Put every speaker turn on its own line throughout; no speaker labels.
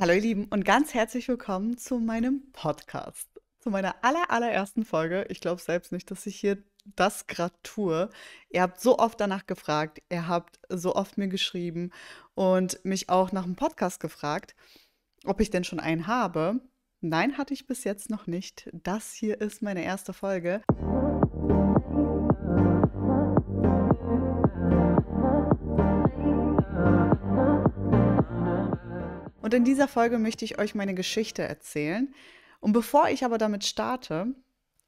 Hallo ihr Lieben und ganz herzlich willkommen zu meinem Podcast. Zu meiner aller, allerersten Folge. Ich glaube selbst nicht, dass ich hier das gerade tue. Ihr habt so oft danach gefragt, ihr habt so oft mir geschrieben und mich auch nach dem Podcast gefragt, ob ich denn schon einen habe. Nein, hatte ich bis jetzt noch nicht. Das hier ist meine erste Folge. Und in dieser Folge möchte ich euch meine Geschichte erzählen. Und bevor ich aber damit starte,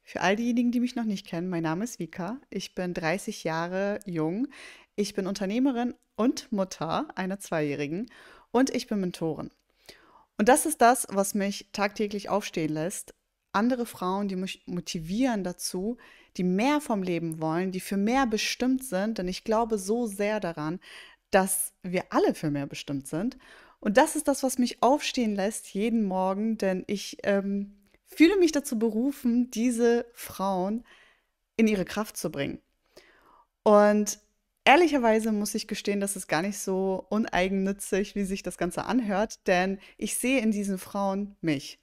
für all diejenigen, die mich noch nicht kennen, mein Name ist Vika. Ich bin 30 Jahre jung. Ich bin Unternehmerin und Mutter einer Zweijährigen und ich bin Mentorin. Und das ist das, was mich tagtäglich aufstehen lässt. Andere Frauen, die mich motivieren dazu, die mehr vom Leben wollen, die für mehr bestimmt sind, denn ich glaube so sehr daran, dass wir alle für mehr bestimmt sind und das ist das, was mich aufstehen lässt jeden Morgen, denn ich ähm, fühle mich dazu berufen, diese Frauen in ihre Kraft zu bringen. Und ehrlicherweise muss ich gestehen, dass es gar nicht so uneigennützig, wie sich das Ganze anhört, denn ich sehe in diesen Frauen mich.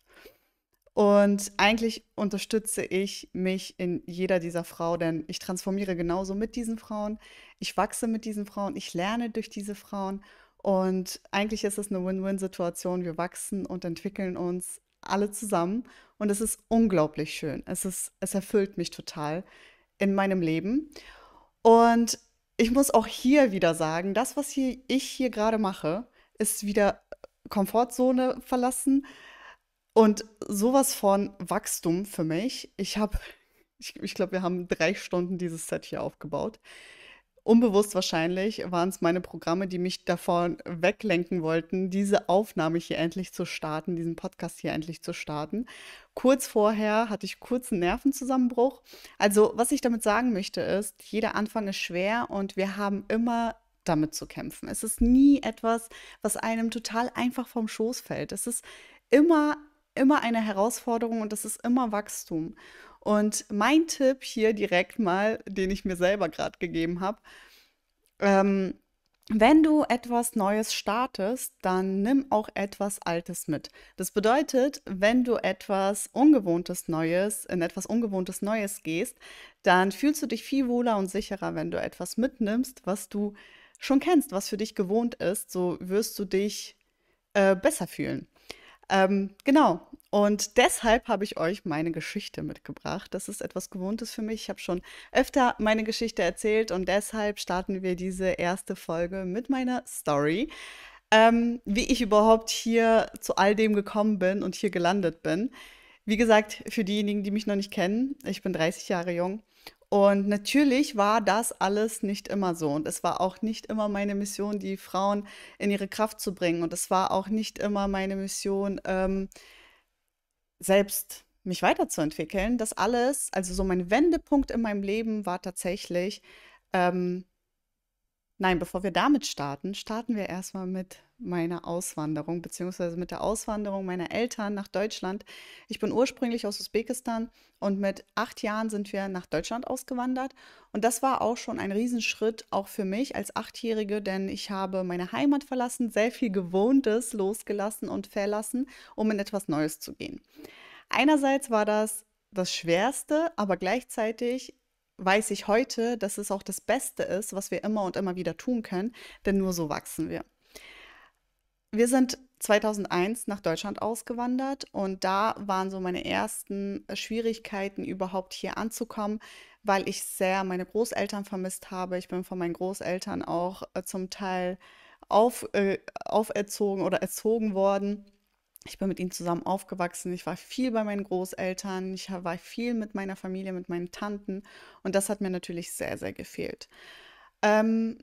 Und eigentlich unterstütze ich mich in jeder dieser Frau, denn ich transformiere genauso mit diesen Frauen, ich wachse mit diesen Frauen, ich lerne durch diese Frauen und eigentlich ist es eine Win-Win-Situation. Wir wachsen und entwickeln uns alle zusammen. Und es ist unglaublich schön. Es, ist, es erfüllt mich total in meinem Leben. Und ich muss auch hier wieder sagen, das, was hier, ich hier gerade mache, ist wieder Komfortzone verlassen und sowas von Wachstum für mich. Ich habe, ich, ich glaube, wir haben drei Stunden dieses Set hier aufgebaut. Unbewusst wahrscheinlich waren es meine Programme, die mich davon weglenken wollten, diese Aufnahme hier endlich zu starten, diesen Podcast hier endlich zu starten. Kurz vorher hatte ich kurzen Nervenzusammenbruch. Also was ich damit sagen möchte ist, jeder Anfang ist schwer und wir haben immer damit zu kämpfen. Es ist nie etwas, was einem total einfach vom Schoß fällt. Es ist immer, immer eine Herausforderung und es ist immer Wachstum. Und mein Tipp hier direkt mal, den ich mir selber gerade gegeben habe, ähm, wenn du etwas Neues startest, dann nimm auch etwas Altes mit. Das bedeutet, wenn du etwas Ungewohntes Neues, in etwas Ungewohntes Neues gehst, dann fühlst du dich viel wohler und sicherer, wenn du etwas mitnimmst, was du schon kennst, was für dich gewohnt ist. So wirst du dich äh, besser fühlen. Ähm, genau, und deshalb habe ich euch meine Geschichte mitgebracht. Das ist etwas Gewohntes für mich. Ich habe schon öfter meine Geschichte erzählt und deshalb starten wir diese erste Folge mit meiner Story. Ähm, wie ich überhaupt hier zu all dem gekommen bin und hier gelandet bin. Wie gesagt, für diejenigen, die mich noch nicht kennen, ich bin 30 Jahre jung und natürlich war das alles nicht immer so. Und es war auch nicht immer meine Mission, die Frauen in ihre Kraft zu bringen. Und es war auch nicht immer meine Mission, ähm, selbst mich weiterzuentwickeln. Das alles, also so mein Wendepunkt in meinem Leben war tatsächlich ähm, Nein, bevor wir damit starten, starten wir erstmal mit meiner Auswanderung, beziehungsweise mit der Auswanderung meiner Eltern nach Deutschland. Ich bin ursprünglich aus Usbekistan und mit acht Jahren sind wir nach Deutschland ausgewandert. Und das war auch schon ein Riesenschritt, auch für mich als Achtjährige, denn ich habe meine Heimat verlassen, sehr viel Gewohntes losgelassen und verlassen, um in etwas Neues zu gehen. Einerseits war das das Schwerste, aber gleichzeitig weiß ich heute, dass es auch das Beste ist, was wir immer und immer wieder tun können, denn nur so wachsen wir. Wir sind 2001 nach Deutschland ausgewandert und da waren so meine ersten Schwierigkeiten überhaupt hier anzukommen, weil ich sehr meine Großeltern vermisst habe. Ich bin von meinen Großeltern auch äh, zum Teil auf, äh, auferzogen oder erzogen worden ich bin mit ihnen zusammen aufgewachsen. Ich war viel bei meinen Großeltern. Ich war viel mit meiner Familie, mit meinen Tanten. Und das hat mir natürlich sehr, sehr gefehlt. Ähm,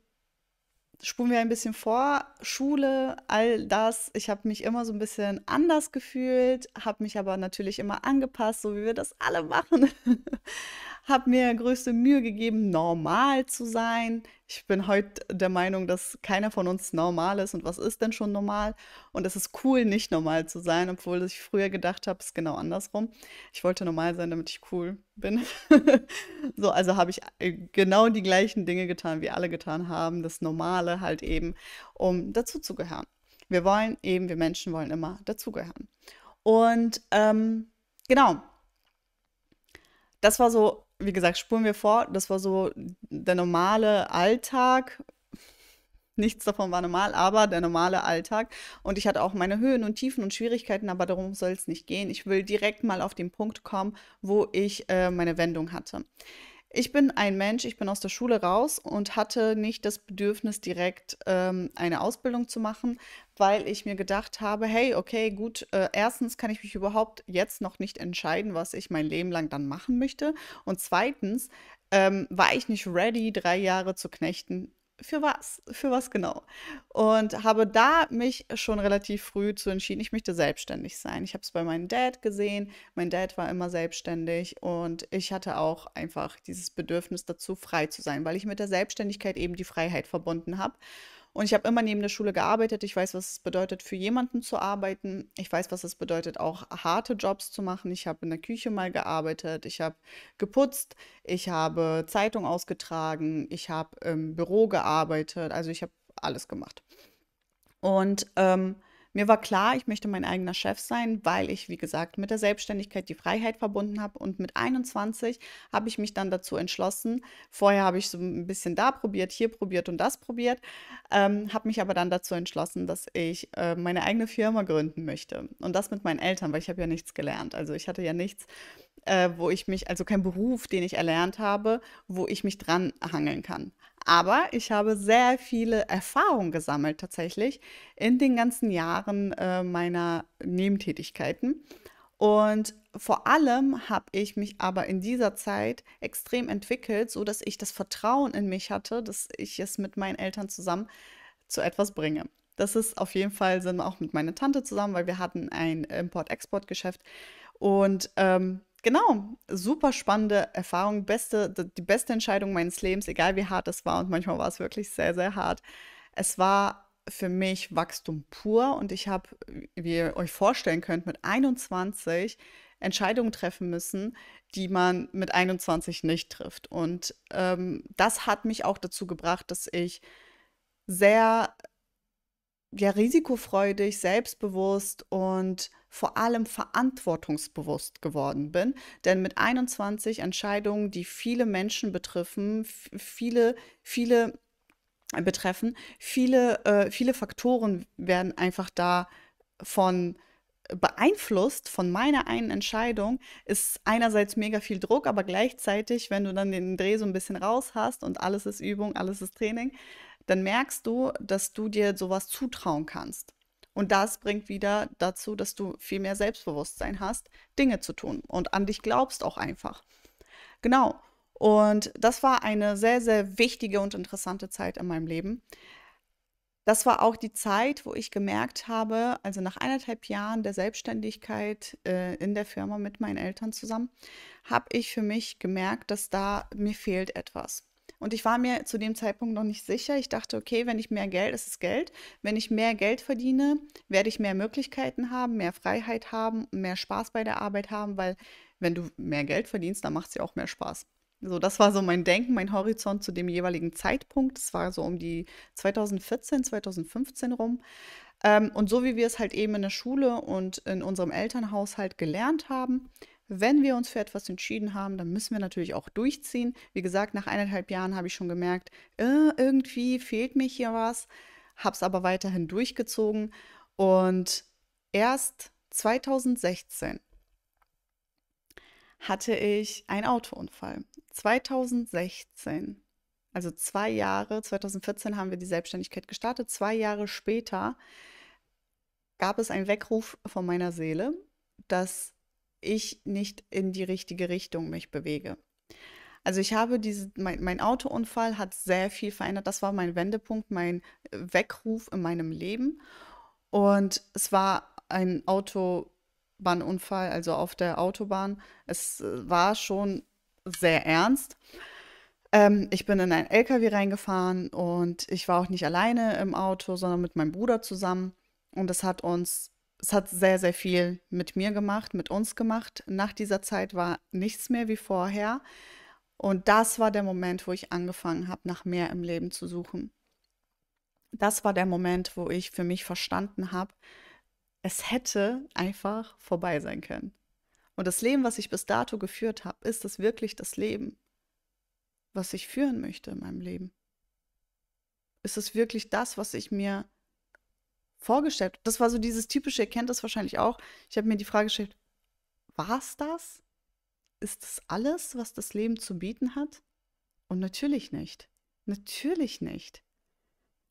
spulen wir ein bisschen vor. Schule, all das. Ich habe mich immer so ein bisschen anders gefühlt, habe mich aber natürlich immer angepasst, so wie wir das alle machen. habe mir größte Mühe gegeben, normal zu sein. Ich bin heute der Meinung, dass keiner von uns normal ist und was ist denn schon normal? Und es ist cool, nicht normal zu sein, obwohl ich früher gedacht habe, es ist genau andersrum. Ich wollte normal sein, damit ich cool bin. so, also habe ich äh, genau die gleichen Dinge getan, wie alle getan haben, das Normale halt eben, um dazuzugehören. Wir wollen eben, wir Menschen wollen immer dazugehören. Und ähm, genau, das war so wie gesagt, spuren wir vor, das war so der normale Alltag. Nichts davon war normal, aber der normale Alltag. Und ich hatte auch meine Höhen und Tiefen und Schwierigkeiten, aber darum soll es nicht gehen. Ich will direkt mal auf den Punkt kommen, wo ich äh, meine Wendung hatte. Ich bin ein Mensch, ich bin aus der Schule raus und hatte nicht das Bedürfnis, direkt ähm, eine Ausbildung zu machen, weil ich mir gedacht habe, hey, okay, gut, äh, erstens kann ich mich überhaupt jetzt noch nicht entscheiden, was ich mein Leben lang dann machen möchte. Und zweitens ähm, war ich nicht ready, drei Jahre zu knechten, für was, für was genau. Und habe da mich schon relativ früh zu entschieden, ich möchte selbstständig sein. Ich habe es bei meinem Dad gesehen, mein Dad war immer selbstständig und ich hatte auch einfach dieses Bedürfnis dazu, frei zu sein, weil ich mit der Selbstständigkeit eben die Freiheit verbunden habe und ich habe immer neben der Schule gearbeitet. Ich weiß, was es bedeutet, für jemanden zu arbeiten. Ich weiß, was es bedeutet, auch harte Jobs zu machen. Ich habe in der Küche mal gearbeitet. Ich habe geputzt. Ich habe Zeitung ausgetragen. Ich habe im Büro gearbeitet. Also ich habe alles gemacht. Und ähm, mir war klar, ich möchte mein eigener Chef sein, weil ich, wie gesagt, mit der Selbstständigkeit die Freiheit verbunden habe. Und mit 21 habe ich mich dann dazu entschlossen. Vorher habe ich so ein bisschen da probiert, hier probiert und das probiert, ähm, habe mich aber dann dazu entschlossen, dass ich äh, meine eigene Firma gründen möchte. Und das mit meinen Eltern, weil ich habe ja nichts gelernt. Also ich hatte ja nichts äh, wo ich mich, also kein Beruf, den ich erlernt habe, wo ich mich dran hangeln kann. Aber ich habe sehr viele Erfahrungen gesammelt tatsächlich in den ganzen Jahren äh, meiner Nebentätigkeiten. Und vor allem habe ich mich aber in dieser Zeit extrem entwickelt, sodass ich das Vertrauen in mich hatte, dass ich es mit meinen Eltern zusammen zu etwas bringe. Das ist auf jeden Fall, sind wir auch mit meiner Tante zusammen, weil wir hatten ein Import-Export-Geschäft. Und ähm, genau, super spannende Erfahrung, beste, die beste Entscheidung meines Lebens, egal wie hart es war. Und manchmal war es wirklich sehr, sehr hart. Es war für mich Wachstum pur und ich habe, wie ihr euch vorstellen könnt, mit 21 Entscheidungen treffen müssen, die man mit 21 nicht trifft. Und ähm, das hat mich auch dazu gebracht, dass ich sehr ja, risikofreudig, selbstbewusst und vor allem verantwortungsbewusst geworden bin. Denn mit 21 Entscheidungen, die viele Menschen betreffen, viele, viele betreffen, viele, äh, viele Faktoren werden einfach davon äh, beeinflusst von meiner einen Entscheidung, ist einerseits mega viel Druck, aber gleichzeitig, wenn du dann den Dreh so ein bisschen raus hast und alles ist Übung, alles ist Training, dann merkst du, dass du dir sowas zutrauen kannst. Und das bringt wieder dazu, dass du viel mehr Selbstbewusstsein hast, Dinge zu tun und an dich glaubst auch einfach. Genau. Und das war eine sehr, sehr wichtige und interessante Zeit in meinem Leben. Das war auch die Zeit, wo ich gemerkt habe, also nach eineinhalb Jahren der Selbstständigkeit äh, in der Firma mit meinen Eltern zusammen, habe ich für mich gemerkt, dass da mir fehlt etwas. Und ich war mir zu dem Zeitpunkt noch nicht sicher. Ich dachte, okay, wenn ich mehr Geld, ist es Geld. Wenn ich mehr Geld verdiene, werde ich mehr Möglichkeiten haben, mehr Freiheit haben, mehr Spaß bei der Arbeit haben, weil wenn du mehr Geld verdienst, dann macht es ja auch mehr Spaß. So, das war so mein Denken, mein Horizont zu dem jeweiligen Zeitpunkt. Das war so um die 2014, 2015 rum. Ähm, und so wie wir es halt eben in der Schule und in unserem Elternhaushalt gelernt haben, wenn wir uns für etwas entschieden haben, dann müssen wir natürlich auch durchziehen. Wie gesagt, nach eineinhalb Jahren habe ich schon gemerkt, äh, irgendwie fehlt mir hier was, habe es aber weiterhin durchgezogen. Und erst 2016 hatte ich einen Autounfall. 2016, also zwei Jahre, 2014 haben wir die Selbstständigkeit gestartet. Zwei Jahre später gab es einen Weckruf von meiner Seele, dass ich nicht in die richtige Richtung mich bewege. Also ich habe diese, mein, mein, Autounfall hat sehr viel verändert. Das war mein Wendepunkt, mein äh, Weckruf in meinem Leben. Und es war ein Autobahnunfall, also auf der Autobahn. Es äh, war schon sehr ernst. Ähm, ich bin in einen LKW reingefahren und ich war auch nicht alleine im Auto, sondern mit meinem Bruder zusammen. Und das hat uns es hat sehr, sehr viel mit mir gemacht, mit uns gemacht. Nach dieser Zeit war nichts mehr wie vorher. Und das war der Moment, wo ich angefangen habe, nach mehr im Leben zu suchen. Das war der Moment, wo ich für mich verstanden habe, es hätte einfach vorbei sein können. Und das Leben, was ich bis dato geführt habe, ist es wirklich das Leben, was ich führen möchte in meinem Leben? Ist es wirklich das, was ich mir vorgestellt. Das war so dieses typische, ihr kennt das wahrscheinlich auch. Ich habe mir die Frage gestellt, war es das? Ist das alles, was das Leben zu bieten hat? Und natürlich nicht. Natürlich nicht.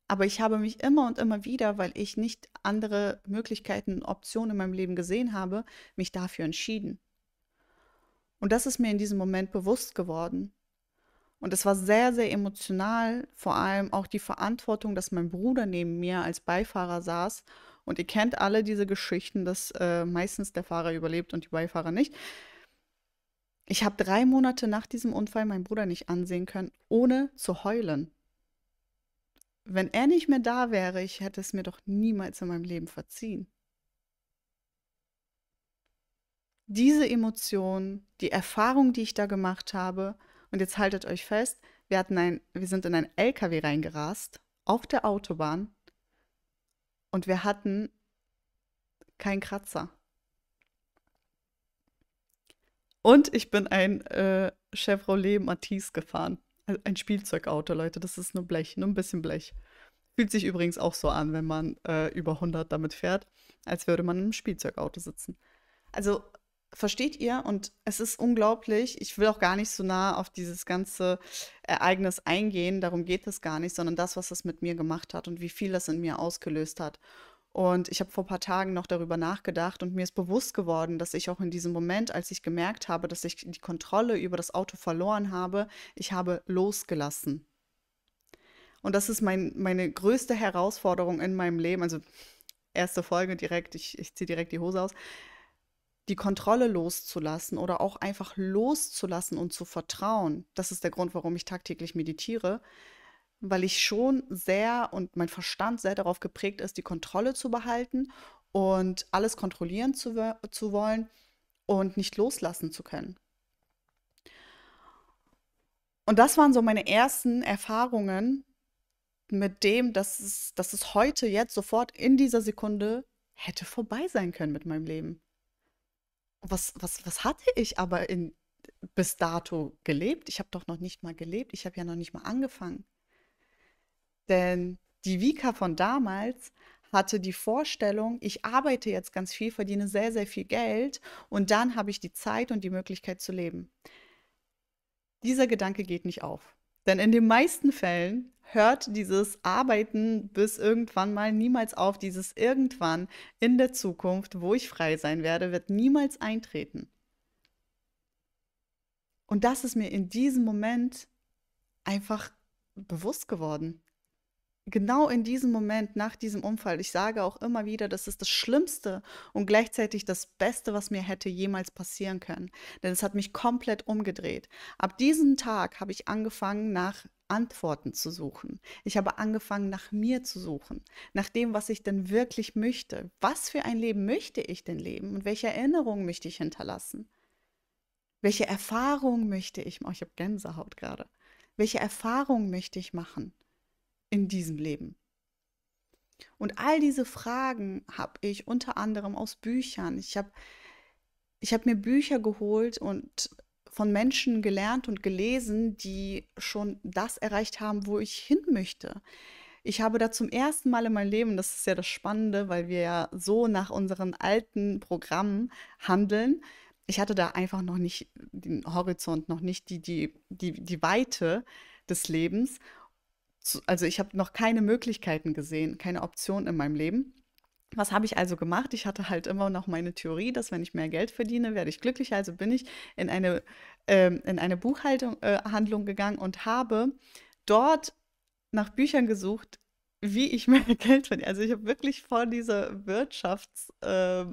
Aber ich habe mich immer und immer wieder, weil ich nicht andere Möglichkeiten, und Optionen in meinem Leben gesehen habe, mich dafür entschieden. Und das ist mir in diesem Moment bewusst geworden. Und es war sehr, sehr emotional, vor allem auch die Verantwortung, dass mein Bruder neben mir als Beifahrer saß. Und ihr kennt alle diese Geschichten, dass äh, meistens der Fahrer überlebt und die Beifahrer nicht. Ich habe drei Monate nach diesem Unfall meinen Bruder nicht ansehen können, ohne zu heulen. Wenn er nicht mehr da wäre, ich hätte es mir doch niemals in meinem Leben verziehen. Diese Emotion, die Erfahrung, die ich da gemacht habe, und jetzt haltet euch fest, wir, hatten ein, wir sind in einen LKW reingerast, auf der Autobahn. Und wir hatten keinen Kratzer. Und ich bin ein äh, Chevrolet Matisse gefahren. Also ein Spielzeugauto, Leute. Das ist nur Blech, nur ein bisschen Blech. Fühlt sich übrigens auch so an, wenn man äh, über 100 damit fährt, als würde man im Spielzeugauto sitzen. Also versteht ihr? Und es ist unglaublich. Ich will auch gar nicht so nah auf dieses ganze Ereignis eingehen. Darum geht es gar nicht, sondern das, was es mit mir gemacht hat und wie viel das in mir ausgelöst hat. Und ich habe vor ein paar Tagen noch darüber nachgedacht und mir ist bewusst geworden, dass ich auch in diesem Moment, als ich gemerkt habe, dass ich die Kontrolle über das Auto verloren habe, ich habe losgelassen. Und das ist mein, meine größte Herausforderung in meinem Leben. Also erste Folge direkt, ich, ich ziehe direkt die Hose aus die Kontrolle loszulassen oder auch einfach loszulassen und zu vertrauen. Das ist der Grund, warum ich tagtäglich meditiere, weil ich schon sehr und mein Verstand sehr darauf geprägt ist, die Kontrolle zu behalten und alles kontrollieren zu, zu wollen und nicht loslassen zu können. Und das waren so meine ersten Erfahrungen mit dem, dass es, dass es heute jetzt sofort in dieser Sekunde hätte vorbei sein können mit meinem Leben was, was, was hatte ich aber in, bis dato gelebt? Ich habe doch noch nicht mal gelebt. Ich habe ja noch nicht mal angefangen. Denn die Vika von damals hatte die Vorstellung, ich arbeite jetzt ganz viel, verdiene sehr, sehr viel Geld und dann habe ich die Zeit und die Möglichkeit zu leben. Dieser Gedanke geht nicht auf. Denn in den meisten Fällen hört dieses Arbeiten bis irgendwann mal niemals auf. Dieses irgendwann in der Zukunft, wo ich frei sein werde, wird niemals eintreten. Und das ist mir in diesem Moment einfach bewusst geworden genau in diesem Moment nach diesem Unfall, ich sage auch immer wieder, das ist das Schlimmste und gleichzeitig das Beste, was mir hätte jemals passieren können. Denn es hat mich komplett umgedreht. Ab diesem Tag habe ich angefangen, nach Antworten zu suchen. Ich habe angefangen, nach mir zu suchen, nach dem, was ich denn wirklich möchte. Was für ein Leben möchte ich denn leben und welche Erinnerungen möchte ich hinterlassen? Welche Erfahrungen möchte ich machen? Oh, ich habe Gänsehaut gerade. Welche Erfahrungen möchte ich machen? in diesem Leben? Und all diese Fragen habe ich unter anderem aus Büchern. Ich habe ich hab mir Bücher geholt und von Menschen gelernt und gelesen, die schon das erreicht haben, wo ich hin möchte. Ich habe da zum ersten Mal in meinem Leben, das ist ja das Spannende, weil wir ja so nach unseren alten Programmen handeln, ich hatte da einfach noch nicht den Horizont, noch nicht die, die, die, die Weite des Lebens also ich habe noch keine Möglichkeiten gesehen, keine Option in meinem Leben. Was habe ich also gemacht? Ich hatte halt immer noch meine Theorie, dass wenn ich mehr Geld verdiene, werde ich glücklicher. Also bin ich in eine, ähm, in eine Buchhaltung, äh, gegangen und habe dort nach Büchern gesucht, wie ich mehr Geld verdiene. Also ich habe wirklich vor dieser Wirtschafts, äh,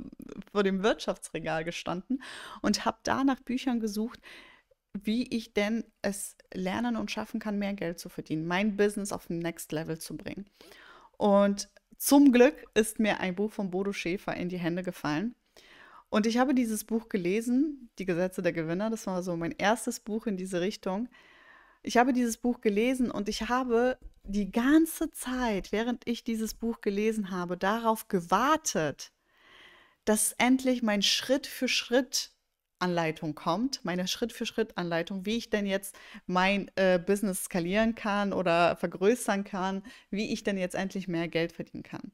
vor dem Wirtschaftsregal gestanden und habe da nach Büchern gesucht, wie ich denn es lernen und schaffen kann, mehr Geld zu verdienen, mein Business auf den Next Level zu bringen. Und zum Glück ist mir ein Buch von Bodo Schäfer in die Hände gefallen. Und ich habe dieses Buch gelesen, Die Gesetze der Gewinner. Das war so mein erstes Buch in diese Richtung. Ich habe dieses Buch gelesen und ich habe die ganze Zeit, während ich dieses Buch gelesen habe, darauf gewartet, dass endlich mein Schritt für Schritt Anleitung kommt, meine Schritt-für-Schritt-Anleitung, wie ich denn jetzt mein äh, Business skalieren kann oder vergrößern kann, wie ich denn jetzt endlich mehr Geld verdienen kann.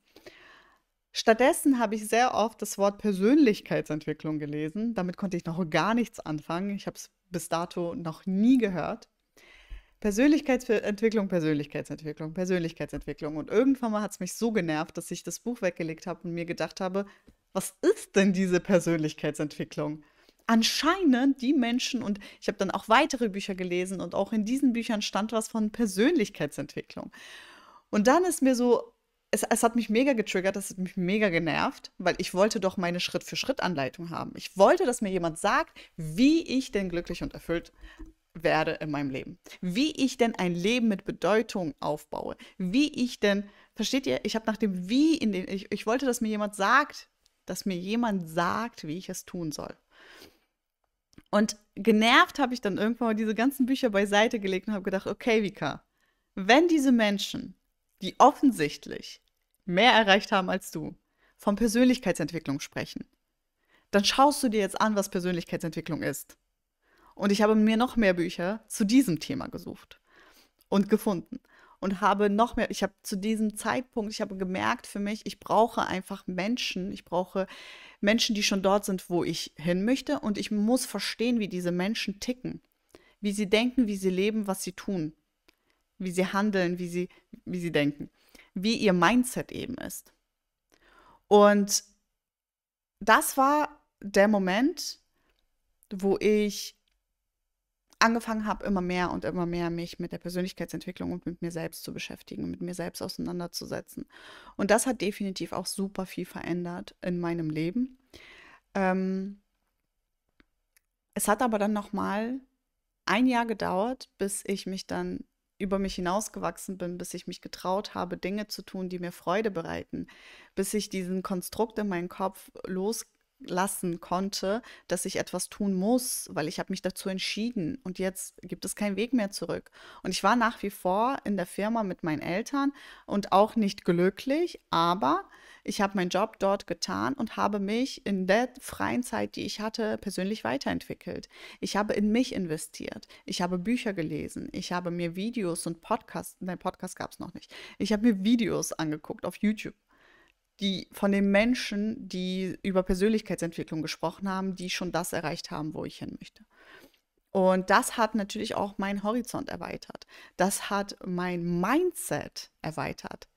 Stattdessen habe ich sehr oft das Wort Persönlichkeitsentwicklung gelesen. Damit konnte ich noch gar nichts anfangen. Ich habe es bis dato noch nie gehört. Persönlichkeitsentwicklung, Persönlichkeitsentwicklung, Persönlichkeitsentwicklung. Und irgendwann mal hat es mich so genervt, dass ich das Buch weggelegt habe und mir gedacht habe, was ist denn diese Persönlichkeitsentwicklung? anscheinend die Menschen, und ich habe dann auch weitere Bücher gelesen und auch in diesen Büchern stand was von Persönlichkeitsentwicklung. Und dann ist mir so, es, es hat mich mega getriggert, es hat mich mega genervt, weil ich wollte doch meine Schritt-für-Schritt-Anleitung haben. Ich wollte, dass mir jemand sagt, wie ich denn glücklich und erfüllt werde in meinem Leben. Wie ich denn ein Leben mit Bedeutung aufbaue. Wie ich denn, versteht ihr, ich habe nach dem Wie in den, ich, ich wollte, dass mir jemand sagt, dass mir jemand sagt, wie ich es tun soll. Und genervt habe ich dann irgendwann mal diese ganzen Bücher beiseite gelegt und habe gedacht, okay, Vika, wenn diese Menschen, die offensichtlich mehr erreicht haben als du, von Persönlichkeitsentwicklung sprechen, dann schaust du dir jetzt an, was Persönlichkeitsentwicklung ist. Und ich habe mir noch mehr Bücher zu diesem Thema gesucht und gefunden und habe noch mehr, ich habe zu diesem Zeitpunkt, ich habe gemerkt für mich, ich brauche einfach Menschen, ich brauche Menschen, die schon dort sind, wo ich hin möchte und ich muss verstehen, wie diese Menschen ticken, wie sie denken, wie sie leben, was sie tun, wie sie handeln, wie sie, wie sie denken, wie ihr Mindset eben ist. Und das war der Moment, wo ich angefangen habe, immer mehr und immer mehr mich mit der Persönlichkeitsentwicklung und mit mir selbst zu beschäftigen, mit mir selbst auseinanderzusetzen. Und das hat definitiv auch super viel verändert in meinem Leben. Ähm, es hat aber dann nochmal ein Jahr gedauert, bis ich mich dann über mich hinausgewachsen bin, bis ich mich getraut habe, Dinge zu tun, die mir Freude bereiten, bis ich diesen Konstrukt in meinem Kopf los lassen konnte, dass ich etwas tun muss, weil ich habe mich dazu entschieden und jetzt gibt es keinen Weg mehr zurück. Und ich war nach wie vor in der Firma mit meinen Eltern und auch nicht glücklich, aber ich habe meinen Job dort getan und habe mich in der freien Zeit, die ich hatte, persönlich weiterentwickelt. Ich habe in mich investiert. Ich habe Bücher gelesen. Ich habe mir Videos und Podcasts, nein, Podcast gab es noch nicht. Ich habe mir Videos angeguckt auf YouTube die von den Menschen, die über Persönlichkeitsentwicklung gesprochen haben, die schon das erreicht haben, wo ich hin möchte. Und das hat natürlich auch meinen Horizont erweitert. Das hat mein Mindset erweitert.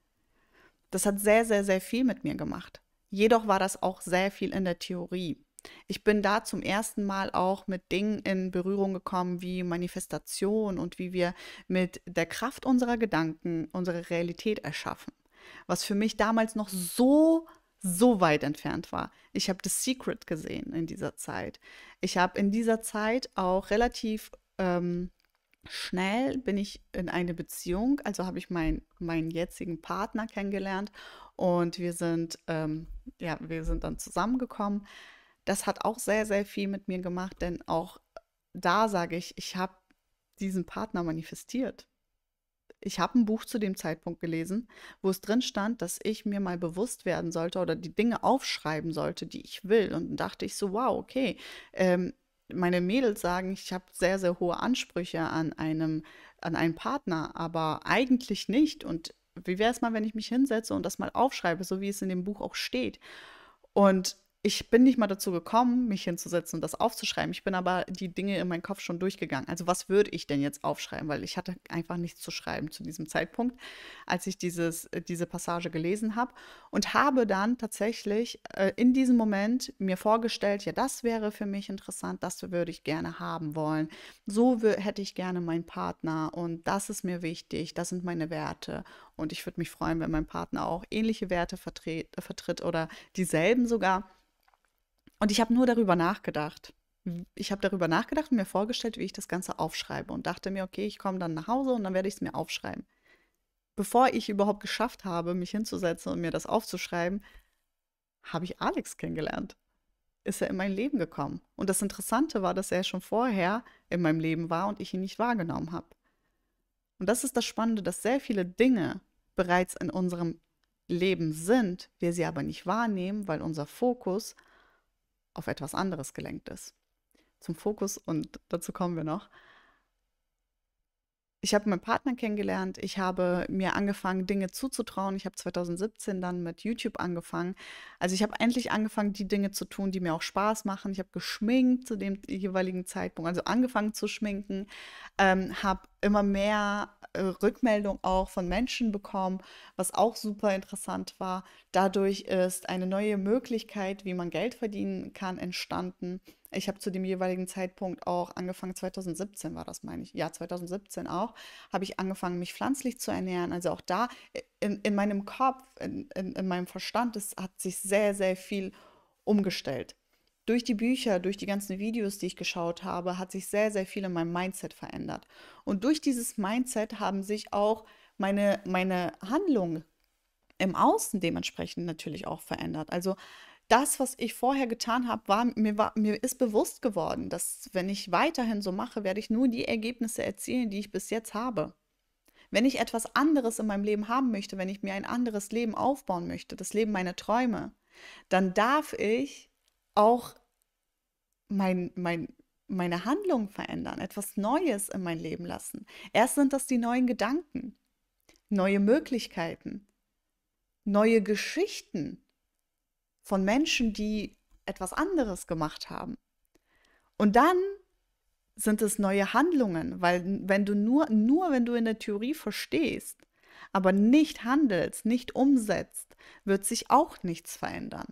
Das hat sehr, sehr, sehr viel mit mir gemacht. Jedoch war das auch sehr viel in der Theorie. Ich bin da zum ersten Mal auch mit Dingen in Berührung gekommen wie Manifestation und wie wir mit der Kraft unserer Gedanken unsere Realität erschaffen was für mich damals noch so, so weit entfernt war. Ich habe das Secret gesehen in dieser Zeit. Ich habe in dieser Zeit auch relativ ähm, schnell bin ich in eine Beziehung, also habe ich mein, meinen jetzigen Partner kennengelernt und wir sind, ähm, ja, wir sind dann zusammengekommen. Das hat auch sehr, sehr viel mit mir gemacht, denn auch da sage ich, ich habe diesen Partner manifestiert ich habe ein Buch zu dem Zeitpunkt gelesen, wo es drin stand, dass ich mir mal bewusst werden sollte oder die Dinge aufschreiben sollte, die ich will. Und dann dachte ich so, wow, okay. Ähm, meine Mädels sagen, ich habe sehr, sehr hohe Ansprüche an einem, an einen Partner, aber eigentlich nicht. Und wie wäre es mal, wenn ich mich hinsetze und das mal aufschreibe, so wie es in dem Buch auch steht? Und ich bin nicht mal dazu gekommen, mich hinzusetzen und das aufzuschreiben. Ich bin aber die Dinge in meinem Kopf schon durchgegangen. Also was würde ich denn jetzt aufschreiben? Weil ich hatte einfach nichts zu schreiben zu diesem Zeitpunkt, als ich dieses, äh, diese Passage gelesen habe. Und habe dann tatsächlich äh, in diesem Moment mir vorgestellt, ja, das wäre für mich interessant, das würde ich gerne haben wollen. So hätte ich gerne meinen Partner und das ist mir wichtig, das sind meine Werte. Und ich würde mich freuen, wenn mein Partner auch ähnliche Werte vertritt oder dieselben sogar. Und ich habe nur darüber nachgedacht. Ich habe darüber nachgedacht und mir vorgestellt, wie ich das Ganze aufschreibe und dachte mir, okay, ich komme dann nach Hause und dann werde ich es mir aufschreiben. Bevor ich überhaupt geschafft habe, mich hinzusetzen und mir das aufzuschreiben, habe ich Alex kennengelernt. Ist er in mein Leben gekommen. Und das Interessante war, dass er schon vorher in meinem Leben war und ich ihn nicht wahrgenommen habe. Und das ist das Spannende, dass sehr viele Dinge bereits in unserem Leben sind, wir sie aber nicht wahrnehmen, weil unser Fokus auf etwas anderes gelenkt ist. Zum Fokus und dazu kommen wir noch. Ich habe meinen Partner kennengelernt, ich habe mir angefangen, Dinge zuzutrauen. Ich habe 2017 dann mit YouTube angefangen. Also ich habe endlich angefangen, die Dinge zu tun, die mir auch Spaß machen. Ich habe geschminkt zu dem jeweiligen Zeitpunkt, also angefangen zu schminken, ähm, habe immer mehr äh, Rückmeldung auch von Menschen bekommen, was auch super interessant war. Dadurch ist eine neue Möglichkeit, wie man Geld verdienen kann, entstanden. Ich habe zu dem jeweiligen Zeitpunkt auch angefangen, 2017 war das, meine ich, ja, 2017 auch, habe ich angefangen, mich pflanzlich zu ernähren. Also auch da äh, in, in meinem Kopf, in, in, in meinem Verstand, es hat sich sehr, sehr viel umgestellt durch die Bücher, durch die ganzen Videos, die ich geschaut habe, hat sich sehr, sehr viel in meinem Mindset verändert. Und durch dieses Mindset haben sich auch meine, meine Handlungen im Außen dementsprechend natürlich auch verändert. Also das, was ich vorher getan habe, war mir, war mir ist bewusst geworden, dass wenn ich weiterhin so mache, werde ich nur die Ergebnisse erzielen, die ich bis jetzt habe. Wenn ich etwas anderes in meinem Leben haben möchte, wenn ich mir ein anderes Leben aufbauen möchte, das Leben meiner Träume, dann darf ich auch mein, mein, meine Handlung verändern, etwas Neues in mein Leben lassen. Erst sind das die neuen Gedanken, neue Möglichkeiten, neue Geschichten von Menschen, die etwas anderes gemacht haben. Und dann sind es neue Handlungen, weil wenn du nur, nur wenn du in der Theorie verstehst, aber nicht handelst, nicht umsetzt, wird sich auch nichts verändern.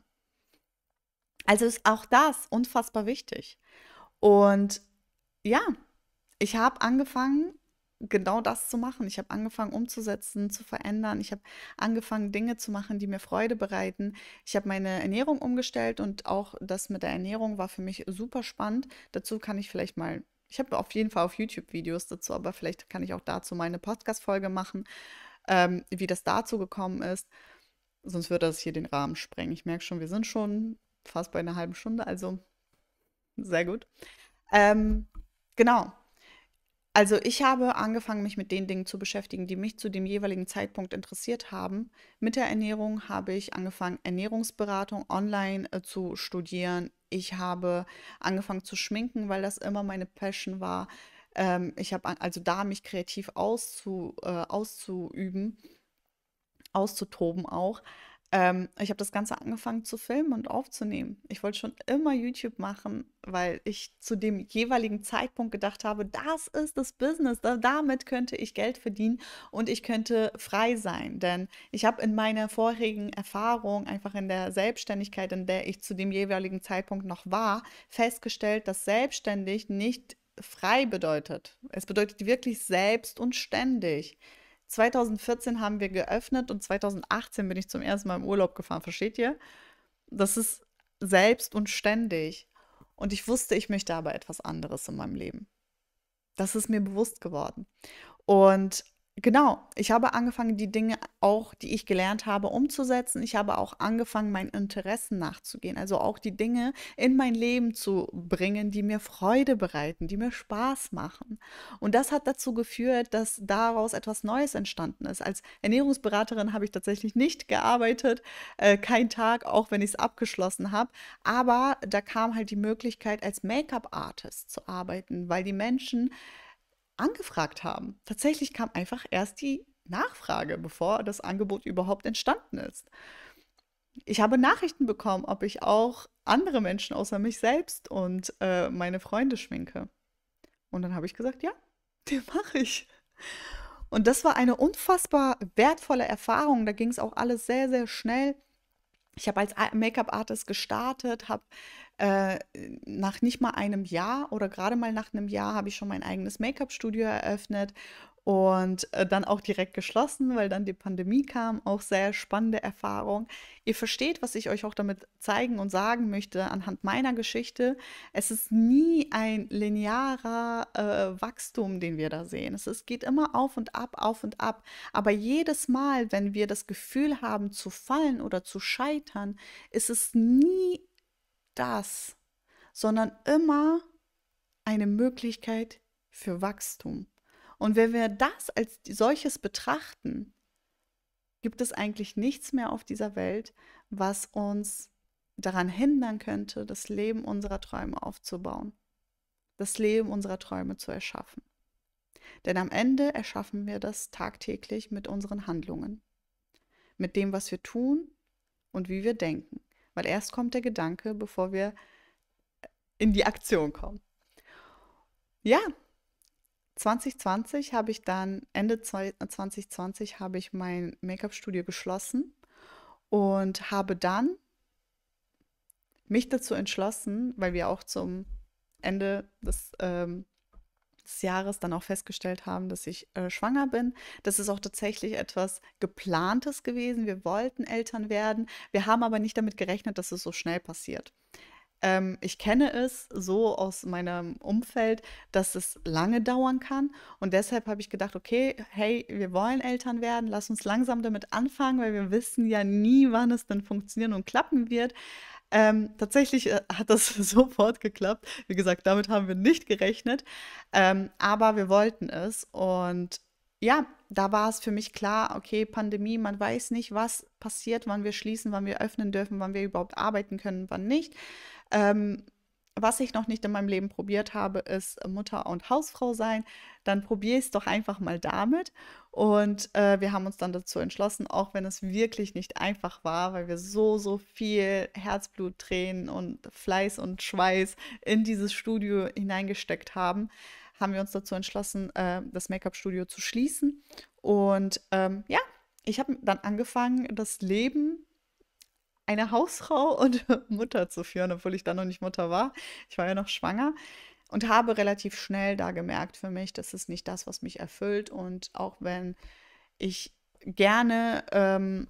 Also ist auch das unfassbar wichtig. Und ja, ich habe angefangen, genau das zu machen. Ich habe angefangen, umzusetzen, zu verändern. Ich habe angefangen, Dinge zu machen, die mir Freude bereiten. Ich habe meine Ernährung umgestellt und auch das mit der Ernährung war für mich super spannend. Dazu kann ich vielleicht mal, ich habe auf jeden Fall auf YouTube Videos dazu, aber vielleicht kann ich auch dazu meine Podcast-Folge machen, ähm, wie das dazu gekommen ist. Sonst würde das hier den Rahmen sprengen. Ich merke schon, wir sind schon fast bei einer halben Stunde, also sehr gut. Ähm, genau. Also ich habe angefangen, mich mit den Dingen zu beschäftigen, die mich zu dem jeweiligen Zeitpunkt interessiert haben. Mit der Ernährung habe ich angefangen, Ernährungsberatung online äh, zu studieren. Ich habe angefangen zu schminken, weil das immer meine Passion war. Ähm, ich habe also da mich kreativ auszu, äh, auszuüben, auszutoben auch. Ähm, ich habe das Ganze angefangen zu filmen und aufzunehmen. Ich wollte schon immer YouTube machen, weil ich zu dem jeweiligen Zeitpunkt gedacht habe, das ist das Business, da, damit könnte ich Geld verdienen und ich könnte frei sein. Denn ich habe in meiner vorherigen Erfahrung, einfach in der Selbstständigkeit, in der ich zu dem jeweiligen Zeitpunkt noch war, festgestellt, dass selbstständig nicht frei bedeutet. Es bedeutet wirklich selbst und ständig. 2014 haben wir geöffnet und 2018 bin ich zum ersten Mal im Urlaub gefahren, versteht ihr? Das ist selbst und ständig. Und ich wusste, ich möchte aber etwas anderes in meinem Leben. Das ist mir bewusst geworden. Und Genau, ich habe angefangen, die Dinge auch, die ich gelernt habe, umzusetzen. Ich habe auch angefangen, meinen Interessen nachzugehen. Also auch die Dinge in mein Leben zu bringen, die mir Freude bereiten, die mir Spaß machen. Und das hat dazu geführt, dass daraus etwas Neues entstanden ist. Als Ernährungsberaterin habe ich tatsächlich nicht gearbeitet, äh, kein Tag, auch wenn ich es abgeschlossen habe. Aber da kam halt die Möglichkeit, als Make-up-Artist zu arbeiten, weil die Menschen angefragt haben. Tatsächlich kam einfach erst die Nachfrage, bevor das Angebot überhaupt entstanden ist. Ich habe Nachrichten bekommen, ob ich auch andere Menschen außer mich selbst und äh, meine Freunde schminke. Und dann habe ich gesagt, ja, den mache ich. Und das war eine unfassbar wertvolle Erfahrung. Da ging es auch alles sehr, sehr schnell. Ich habe als Make-up-Artist gestartet, habe äh, nach nicht mal einem Jahr oder gerade mal nach einem Jahr habe ich schon mein eigenes Make-up-Studio eröffnet und äh, dann auch direkt geschlossen, weil dann die Pandemie kam. Auch sehr spannende Erfahrung. Ihr versteht, was ich euch auch damit zeigen und sagen möchte anhand meiner Geschichte. Es ist nie ein linearer äh, Wachstum, den wir da sehen. Es ist, geht immer auf und ab, auf und ab. Aber jedes Mal, wenn wir das Gefühl haben zu fallen oder zu scheitern, ist es nie das, sondern immer eine Möglichkeit für Wachstum. Und wenn wir das als solches betrachten, gibt es eigentlich nichts mehr auf dieser Welt, was uns daran hindern könnte, das Leben unserer Träume aufzubauen, das Leben unserer Träume zu erschaffen. Denn am Ende erschaffen wir das tagtäglich mit unseren Handlungen, mit dem, was wir tun und wie wir denken. Weil erst kommt der Gedanke, bevor wir äh, in die Aktion kommen. Ja, 2020 habe ich dann, Ende 2020 äh, habe ich mein Make-up-Studio geschlossen und habe dann mich dazu entschlossen, weil wir auch zum Ende des ähm, des Jahres dann auch festgestellt haben, dass ich äh, schwanger bin. Das ist auch tatsächlich etwas Geplantes gewesen. Wir wollten Eltern werden. Wir haben aber nicht damit gerechnet, dass es so schnell passiert. Ähm, ich kenne es so aus meinem Umfeld, dass es lange dauern kann. Und deshalb habe ich gedacht, okay, hey, wir wollen Eltern werden, lass uns langsam damit anfangen, weil wir wissen ja nie, wann es denn funktionieren und klappen wird. Ähm, tatsächlich äh, hat das sofort geklappt. Wie gesagt, damit haben wir nicht gerechnet, ähm, aber wir wollten es. Und ja, da war es für mich klar, okay, Pandemie, man weiß nicht, was passiert, wann wir schließen, wann wir öffnen dürfen, wann wir überhaupt arbeiten können, wann nicht. Ähm, was ich noch nicht in meinem Leben probiert habe, ist äh, Mutter und Hausfrau sein. Dann probiere ich es doch einfach mal damit. Und äh, wir haben uns dann dazu entschlossen, auch wenn es wirklich nicht einfach war, weil wir so, so viel Herzblut, Tränen und Fleiß und Schweiß in dieses Studio hineingesteckt haben, haben wir uns dazu entschlossen, äh, das Make-up-Studio zu schließen. Und ähm, ja, ich habe dann angefangen, das Leben eine Hausfrau und Mutter zu führen, obwohl ich dann noch nicht Mutter war. Ich war ja noch schwanger und habe relativ schnell da gemerkt für mich, das ist nicht das, was mich erfüllt. Und auch wenn ich gerne, ähm,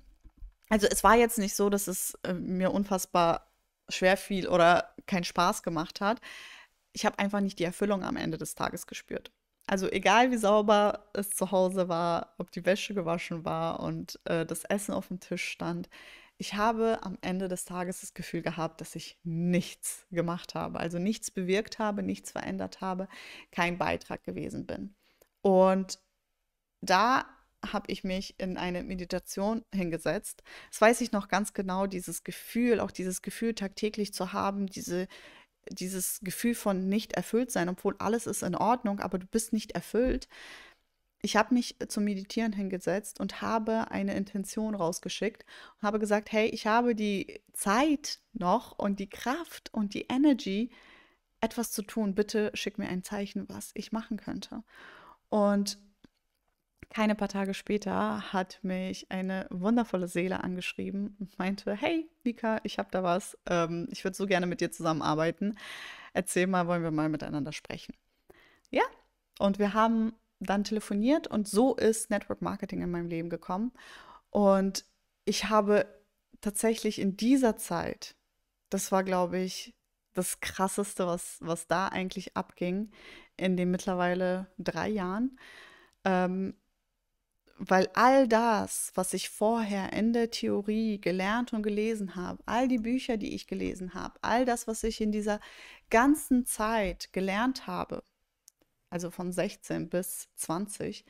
also es war jetzt nicht so, dass es äh, mir unfassbar schwer fiel oder keinen Spaß gemacht hat. Ich habe einfach nicht die Erfüllung am Ende des Tages gespürt. Also egal wie sauber es zu Hause war, ob die Wäsche gewaschen war und äh, das Essen auf dem Tisch stand, ich habe am Ende des Tages das Gefühl gehabt, dass ich nichts gemacht habe, also nichts bewirkt habe, nichts verändert habe, kein Beitrag gewesen bin. Und da habe ich mich in eine Meditation hingesetzt. Das weiß ich noch ganz genau, dieses Gefühl, auch dieses Gefühl tagtäglich zu haben, diese, dieses Gefühl von nicht erfüllt sein, obwohl alles ist in Ordnung, aber du bist nicht erfüllt ich habe mich äh, zum Meditieren hingesetzt und habe eine Intention rausgeschickt und habe gesagt, hey, ich habe die Zeit noch und die Kraft und die Energy, etwas zu tun. Bitte schick mir ein Zeichen, was ich machen könnte. Und keine paar Tage später hat mich eine wundervolle Seele angeschrieben und meinte, hey, Mika, ich habe da was. Ähm, ich würde so gerne mit dir zusammenarbeiten. Erzähl mal, wollen wir mal miteinander sprechen. Ja, und wir haben dann telefoniert und so ist Network Marketing in meinem Leben gekommen. Und ich habe tatsächlich in dieser Zeit, das war, glaube ich, das Krasseste, was, was da eigentlich abging, in den mittlerweile drei Jahren. Ähm, weil all das, was ich vorher in der Theorie gelernt und gelesen habe, all die Bücher, die ich gelesen habe, all das, was ich in dieser ganzen Zeit gelernt habe, also von 16 bis 20,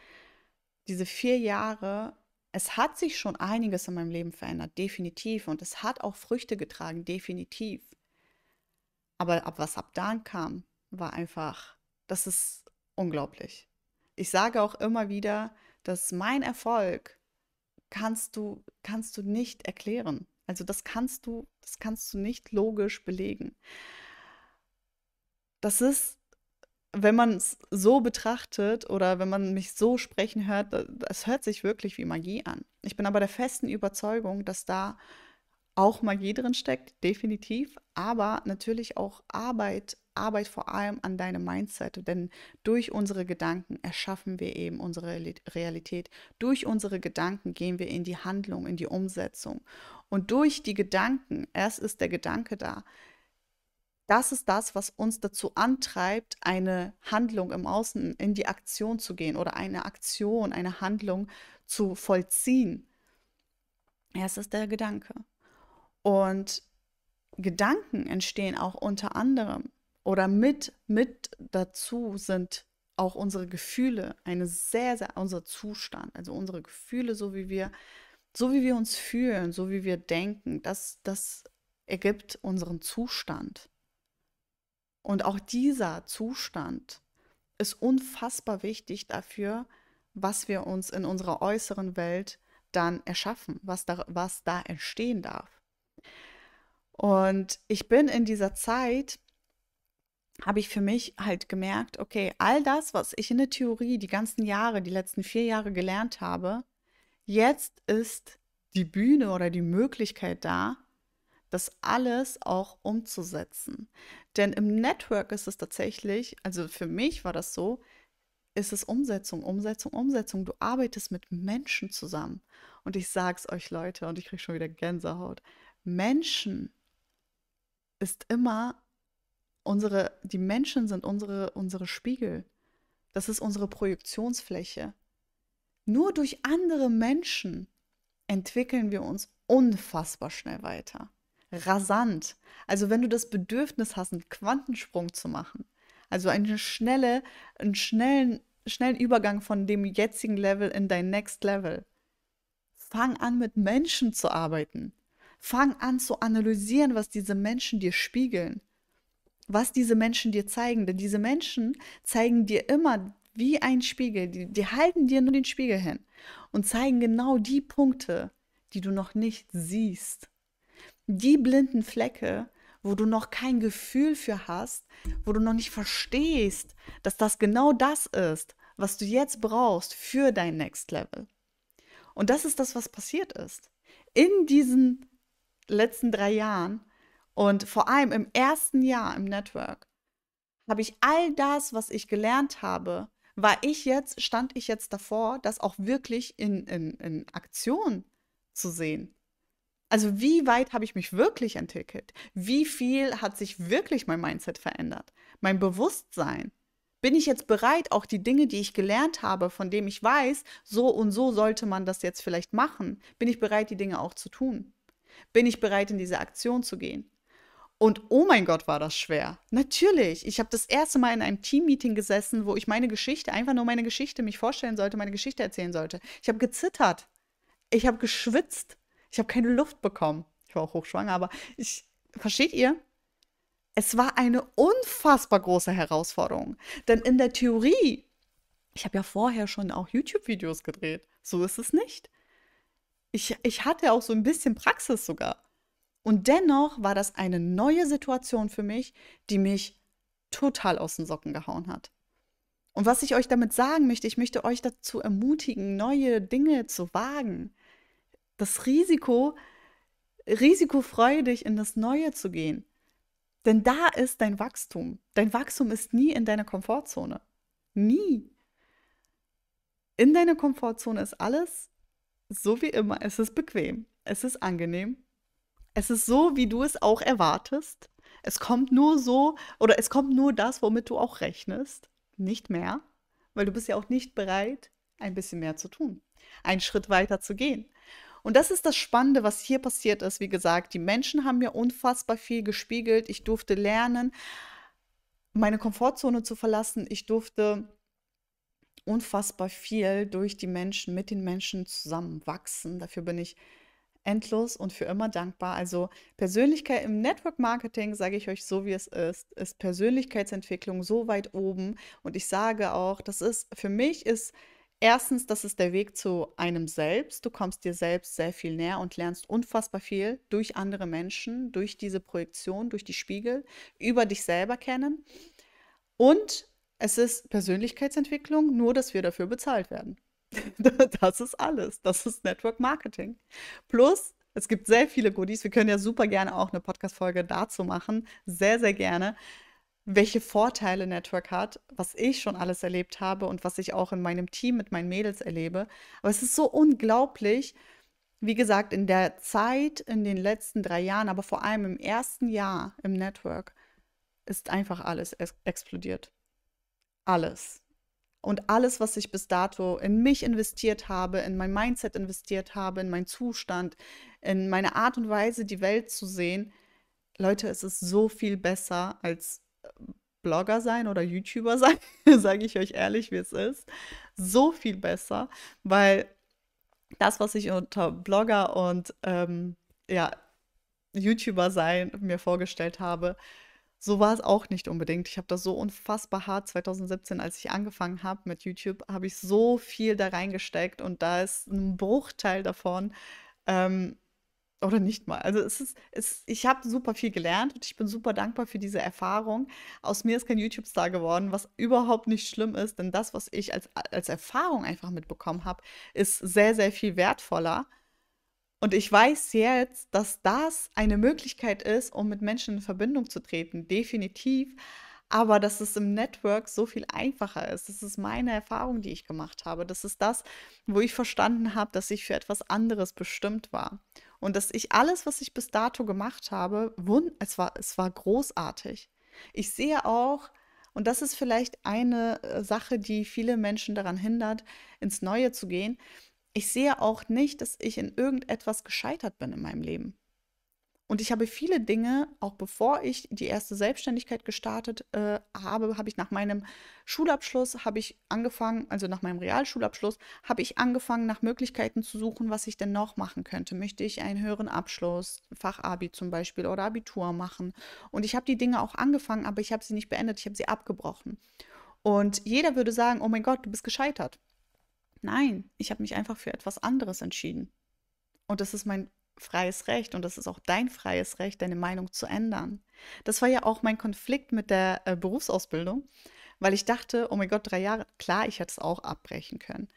diese vier Jahre, es hat sich schon einiges in meinem Leben verändert, definitiv. Und es hat auch Früchte getragen, definitiv. Aber ab was ab dann kam, war einfach, das ist unglaublich. Ich sage auch immer wieder, dass mein Erfolg kannst du, kannst du nicht erklären. Also das kannst du, das kannst du nicht logisch belegen. Das ist wenn man es so betrachtet oder wenn man mich so sprechen hört, es hört sich wirklich wie Magie an. Ich bin aber der festen Überzeugung, dass da auch Magie drin steckt, definitiv, aber natürlich auch Arbeit, Arbeit vor allem an deinem Mindset, denn durch unsere Gedanken erschaffen wir eben unsere Realität. Durch unsere Gedanken gehen wir in die Handlung, in die Umsetzung. Und durch die Gedanken, erst ist der Gedanke da, das ist das, was uns dazu antreibt, eine Handlung im Außen in die Aktion zu gehen oder eine Aktion, eine Handlung zu vollziehen. Ja, es ist der Gedanke. Und Gedanken entstehen auch unter anderem oder mit, mit dazu sind auch unsere Gefühle, eine sehr, sehr, unser Zustand, also unsere Gefühle, so wie wir, so wie wir uns fühlen, so wie wir denken, das, das ergibt unseren Zustand. Und auch dieser Zustand ist unfassbar wichtig dafür, was wir uns in unserer äußeren Welt dann erschaffen, was da, was da entstehen darf. Und ich bin in dieser Zeit, habe ich für mich halt gemerkt, okay, all das, was ich in der Theorie die ganzen Jahre, die letzten vier Jahre gelernt habe, jetzt ist die Bühne oder die Möglichkeit da, das alles auch umzusetzen. Denn im Network ist es tatsächlich, also für mich war das so, ist es Umsetzung, Umsetzung, Umsetzung. Du arbeitest mit Menschen zusammen. Und ich sag's euch, Leute, und ich kriege schon wieder Gänsehaut. Menschen ist immer unsere, die Menschen sind unsere, unsere Spiegel. Das ist unsere Projektionsfläche. Nur durch andere Menschen entwickeln wir uns unfassbar schnell weiter rasant. Also wenn du das Bedürfnis hast, einen Quantensprung zu machen, also eine schnelle, einen schnellen, schnellen Übergang von dem jetzigen Level in dein Next Level, fang an mit Menschen zu arbeiten. Fang an zu analysieren, was diese Menschen dir spiegeln, was diese Menschen dir zeigen. Denn diese Menschen zeigen dir immer wie ein Spiegel. Die, die halten dir nur den Spiegel hin und zeigen genau die Punkte, die du noch nicht siehst die blinden Flecke, wo du noch kein Gefühl für hast, wo du noch nicht verstehst, dass das genau das ist, was du jetzt brauchst für dein Next Level. Und das ist das, was passiert ist. In diesen letzten drei Jahren und vor allem im ersten Jahr im Network habe ich all das, was ich gelernt habe, war ich jetzt, stand ich jetzt davor, das auch wirklich in, in, in Aktion zu sehen. Also wie weit habe ich mich wirklich entwickelt? Wie viel hat sich wirklich mein Mindset verändert? Mein Bewusstsein? Bin ich jetzt bereit, auch die Dinge, die ich gelernt habe, von denen ich weiß, so und so sollte man das jetzt vielleicht machen, bin ich bereit, die Dinge auch zu tun? Bin ich bereit, in diese Aktion zu gehen? Und oh mein Gott, war das schwer. Natürlich. Ich habe das erste Mal in einem Teammeeting gesessen, wo ich meine Geschichte, einfach nur meine Geschichte mich vorstellen sollte, meine Geschichte erzählen sollte. Ich habe gezittert. Ich habe geschwitzt. Ich habe keine Luft bekommen. Ich war auch hochschwanger, aber ich, versteht ihr? Es war eine unfassbar große Herausforderung. Denn in der Theorie, ich habe ja vorher schon auch YouTube-Videos gedreht. So ist es nicht. Ich, ich hatte auch so ein bisschen Praxis sogar. Und dennoch war das eine neue Situation für mich, die mich total aus den Socken gehauen hat. Und was ich euch damit sagen möchte, ich möchte euch dazu ermutigen, neue Dinge zu wagen das Risiko, risikofreudig in das Neue zu gehen. Denn da ist dein Wachstum. Dein Wachstum ist nie in deiner Komfortzone. Nie. In deiner Komfortzone ist alles so wie immer. Es ist bequem. Es ist angenehm. Es ist so, wie du es auch erwartest. Es kommt nur so oder es kommt nur das, womit du auch rechnest. Nicht mehr. Weil du bist ja auch nicht bereit, ein bisschen mehr zu tun. Einen Schritt weiter zu gehen. Und das ist das Spannende, was hier passiert ist. Wie gesagt, die Menschen haben mir unfassbar viel gespiegelt. Ich durfte lernen, meine Komfortzone zu verlassen. Ich durfte unfassbar viel durch die Menschen, mit den Menschen zusammenwachsen. Dafür bin ich endlos und für immer dankbar. Also Persönlichkeit im Network Marketing, sage ich euch so, wie es ist, ist Persönlichkeitsentwicklung so weit oben. Und ich sage auch, das ist, für mich ist Erstens, das ist der Weg zu einem selbst. Du kommst dir selbst sehr viel näher und lernst unfassbar viel durch andere Menschen, durch diese Projektion, durch die Spiegel, über dich selber kennen. Und es ist Persönlichkeitsentwicklung, nur dass wir dafür bezahlt werden. Das ist alles. Das ist Network Marketing. Plus, es gibt sehr viele Goodies. Wir können ja super gerne auch eine Podcast-Folge dazu machen. Sehr, sehr gerne welche Vorteile Network hat, was ich schon alles erlebt habe und was ich auch in meinem Team mit meinen Mädels erlebe. Aber es ist so unglaublich, wie gesagt, in der Zeit, in den letzten drei Jahren, aber vor allem im ersten Jahr im Network, ist einfach alles explodiert. Alles. Und alles, was ich bis dato in mich investiert habe, in mein Mindset investiert habe, in meinen Zustand, in meine Art und Weise, die Welt zu sehen, Leute, es ist so viel besser als Blogger sein oder YouTuber sein, sage ich euch ehrlich, wie es ist, so viel besser, weil das, was ich unter Blogger und ähm, ja, YouTuber sein mir vorgestellt habe, so war es auch nicht unbedingt. Ich habe das so unfassbar hart 2017, als ich angefangen habe mit YouTube, habe ich so viel da reingesteckt und da ist ein Bruchteil davon, ähm, oder nicht mal. Also es ist, es, ich habe super viel gelernt und ich bin super dankbar für diese Erfahrung. Aus mir ist kein YouTube-Star geworden, was überhaupt nicht schlimm ist, denn das, was ich als, als Erfahrung einfach mitbekommen habe, ist sehr, sehr viel wertvoller. Und ich weiß jetzt, dass das eine Möglichkeit ist, um mit Menschen in Verbindung zu treten. Definitiv aber dass es im Network so viel einfacher ist. Das ist meine Erfahrung, die ich gemacht habe. Das ist das, wo ich verstanden habe, dass ich für etwas anderes bestimmt war. Und dass ich alles, was ich bis dato gemacht habe, es war, es war großartig. Ich sehe auch, und das ist vielleicht eine äh, Sache, die viele Menschen daran hindert, ins Neue zu gehen. Ich sehe auch nicht, dass ich in irgendetwas gescheitert bin in meinem Leben. Und ich habe viele Dinge, auch bevor ich die erste Selbstständigkeit gestartet äh, habe, habe ich nach meinem Schulabschluss, habe ich angefangen, also nach meinem Realschulabschluss, habe ich angefangen, nach Möglichkeiten zu suchen, was ich denn noch machen könnte. Möchte ich einen höheren Abschluss, Fachabi zum Beispiel oder Abitur machen? Und ich habe die Dinge auch angefangen, aber ich habe sie nicht beendet, ich habe sie abgebrochen. Und jeder würde sagen, oh mein Gott, du bist gescheitert. Nein, ich habe mich einfach für etwas anderes entschieden. Und das ist mein freies Recht und das ist auch dein freies Recht, deine Meinung zu ändern. Das war ja auch mein Konflikt mit der äh, Berufsausbildung, weil ich dachte, oh mein Gott, drei Jahre, klar, ich hätte es auch abbrechen können.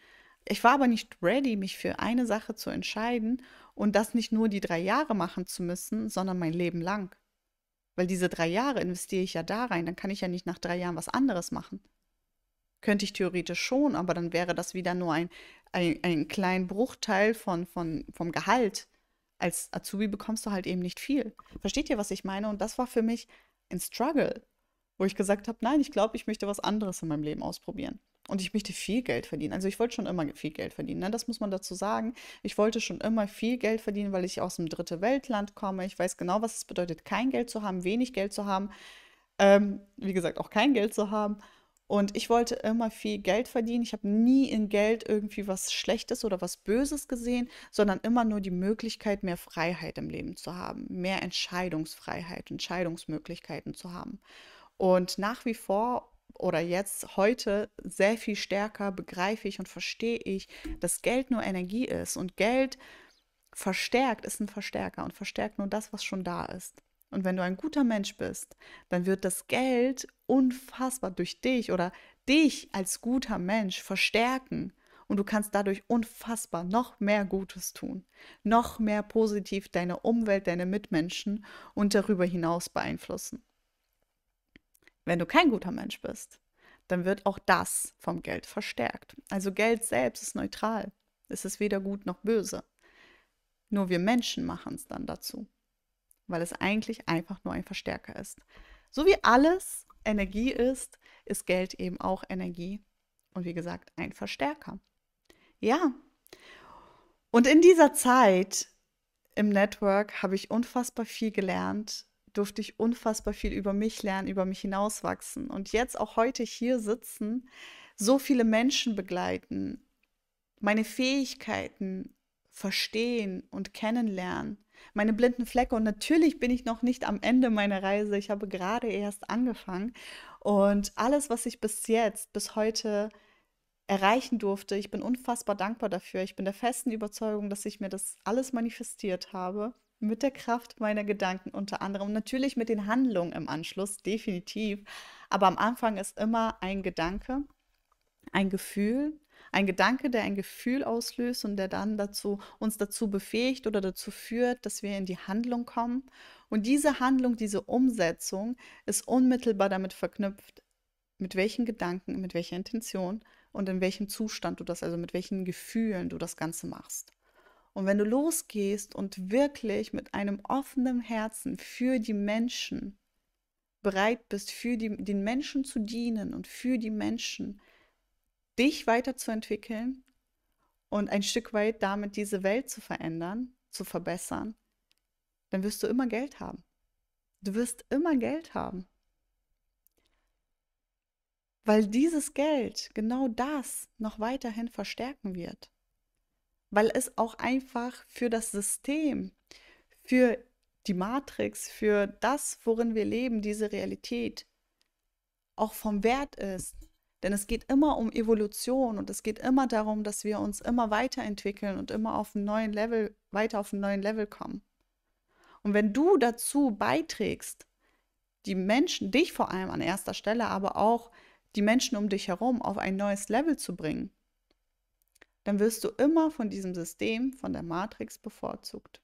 Ich war aber nicht ready, mich für eine Sache zu entscheiden und das nicht nur die drei Jahre machen zu müssen, sondern mein Leben lang. Weil diese drei Jahre investiere ich ja da rein, dann kann ich ja nicht nach drei Jahren was anderes machen. Könnte ich theoretisch schon, aber dann wäre das wieder nur ein, ein, ein kleiner Bruchteil von, von, vom Gehalt als Azubi bekommst du halt eben nicht viel. Versteht ihr, was ich meine? Und das war für mich ein Struggle, wo ich gesagt habe, nein, ich glaube, ich möchte was anderes in meinem Leben ausprobieren. Und ich möchte viel Geld verdienen. Also ich wollte schon immer viel Geld verdienen. Ne? Das muss man dazu sagen. Ich wollte schon immer viel Geld verdienen, weil ich aus dem Dritte Weltland komme. Ich weiß genau, was es bedeutet, kein Geld zu haben, wenig Geld zu haben. Ähm, wie gesagt, auch kein Geld zu haben. Und ich wollte immer viel Geld verdienen. Ich habe nie in Geld irgendwie was Schlechtes oder was Böses gesehen, sondern immer nur die Möglichkeit, mehr Freiheit im Leben zu haben, mehr Entscheidungsfreiheit, Entscheidungsmöglichkeiten zu haben. Und nach wie vor oder jetzt heute sehr viel stärker begreife ich und verstehe ich, dass Geld nur Energie ist und Geld verstärkt ist ein Verstärker und verstärkt nur das, was schon da ist. Und wenn du ein guter Mensch bist, dann wird das Geld unfassbar durch dich oder dich als guter Mensch verstärken. Und du kannst dadurch unfassbar noch mehr Gutes tun, noch mehr positiv deine Umwelt, deine Mitmenschen und darüber hinaus beeinflussen. Wenn du kein guter Mensch bist, dann wird auch das vom Geld verstärkt. Also Geld selbst ist neutral. Es ist weder gut noch böse. Nur wir Menschen machen es dann dazu weil es eigentlich einfach nur ein Verstärker ist. So wie alles Energie ist, ist Geld eben auch Energie und wie gesagt ein Verstärker. Ja. Und in dieser Zeit im Network habe ich unfassbar viel gelernt, durfte ich unfassbar viel über mich lernen, über mich hinauswachsen und jetzt auch heute hier sitzen, so viele Menschen begleiten, meine Fähigkeiten verstehen und kennenlernen meine blinden Flecke. Und natürlich bin ich noch nicht am Ende meiner Reise. Ich habe gerade erst angefangen. Und alles, was ich bis jetzt, bis heute erreichen durfte, ich bin unfassbar dankbar dafür. Ich bin der festen Überzeugung, dass ich mir das alles manifestiert habe. Mit der Kraft meiner Gedanken unter anderem. Natürlich mit den Handlungen im Anschluss, definitiv. Aber am Anfang ist immer ein Gedanke, ein Gefühl, ein Gedanke, der ein Gefühl auslöst und der dann dazu, uns dazu befähigt oder dazu führt, dass wir in die Handlung kommen. Und diese Handlung, diese Umsetzung ist unmittelbar damit verknüpft, mit welchen Gedanken, mit welcher Intention und in welchem Zustand du das, also mit welchen Gefühlen du das Ganze machst. Und wenn du losgehst und wirklich mit einem offenen Herzen für die Menschen bereit bist, für die, den Menschen zu dienen und für die Menschen dich weiterzuentwickeln und ein Stück weit damit diese Welt zu verändern, zu verbessern, dann wirst du immer Geld haben. Du wirst immer Geld haben. Weil dieses Geld genau das noch weiterhin verstärken wird. Weil es auch einfach für das System, für die Matrix, für das, worin wir leben, diese Realität, auch vom Wert ist, denn es geht immer um Evolution und es geht immer darum, dass wir uns immer weiterentwickeln und immer auf einen neuen Level, weiter auf einen neuen Level kommen. Und wenn du dazu beiträgst, die Menschen, dich vor allem an erster Stelle, aber auch die Menschen um dich herum auf ein neues Level zu bringen, dann wirst du immer von diesem System, von der Matrix bevorzugt.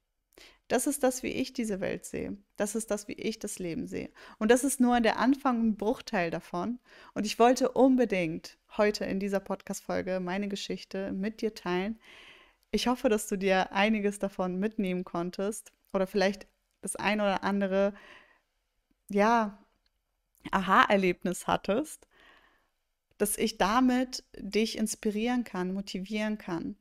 Das ist das, wie ich diese Welt sehe. Das ist das, wie ich das Leben sehe. Und das ist nur der Anfang, ein Bruchteil davon. Und ich wollte unbedingt heute in dieser Podcast-Folge meine Geschichte mit dir teilen. Ich hoffe, dass du dir einiges davon mitnehmen konntest oder vielleicht das ein oder andere, ja, Aha-Erlebnis hattest, dass ich damit dich inspirieren kann, motivieren kann.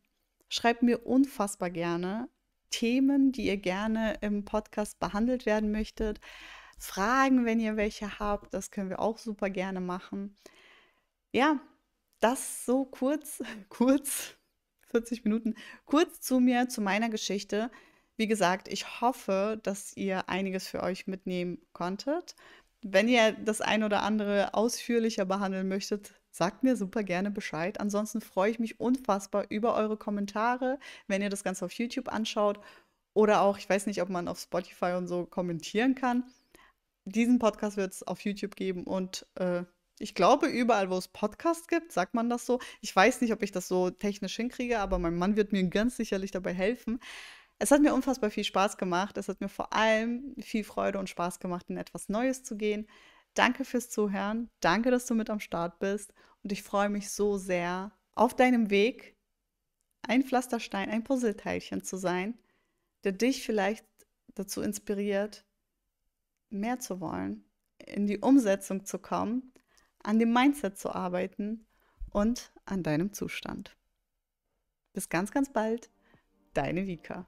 Schreib mir unfassbar gerne Themen, die ihr gerne im Podcast behandelt werden möchtet. Fragen, wenn ihr welche habt, das können wir auch super gerne machen. Ja, das so kurz, kurz, 40 Minuten, kurz zu mir, zu meiner Geschichte. Wie gesagt, ich hoffe, dass ihr einiges für euch mitnehmen konntet. Wenn ihr das ein oder andere ausführlicher behandeln möchtet, sagt mir super gerne Bescheid. Ansonsten freue ich mich unfassbar über eure Kommentare, wenn ihr das Ganze auf YouTube anschaut oder auch, ich weiß nicht, ob man auf Spotify und so kommentieren kann. Diesen Podcast wird es auf YouTube geben und äh, ich glaube, überall, wo es Podcasts gibt, sagt man das so. Ich weiß nicht, ob ich das so technisch hinkriege, aber mein Mann wird mir ganz sicherlich dabei helfen. Es hat mir unfassbar viel Spaß gemacht. Es hat mir vor allem viel Freude und Spaß gemacht, in etwas Neues zu gehen. Danke fürs Zuhören. Danke, dass du mit am Start bist. Und ich freue mich so sehr, auf deinem Weg ein Pflasterstein, ein Puzzleteilchen zu sein, der dich vielleicht dazu inspiriert, mehr zu wollen, in die Umsetzung zu kommen, an dem Mindset zu arbeiten und an deinem Zustand. Bis ganz, ganz bald, deine Vika.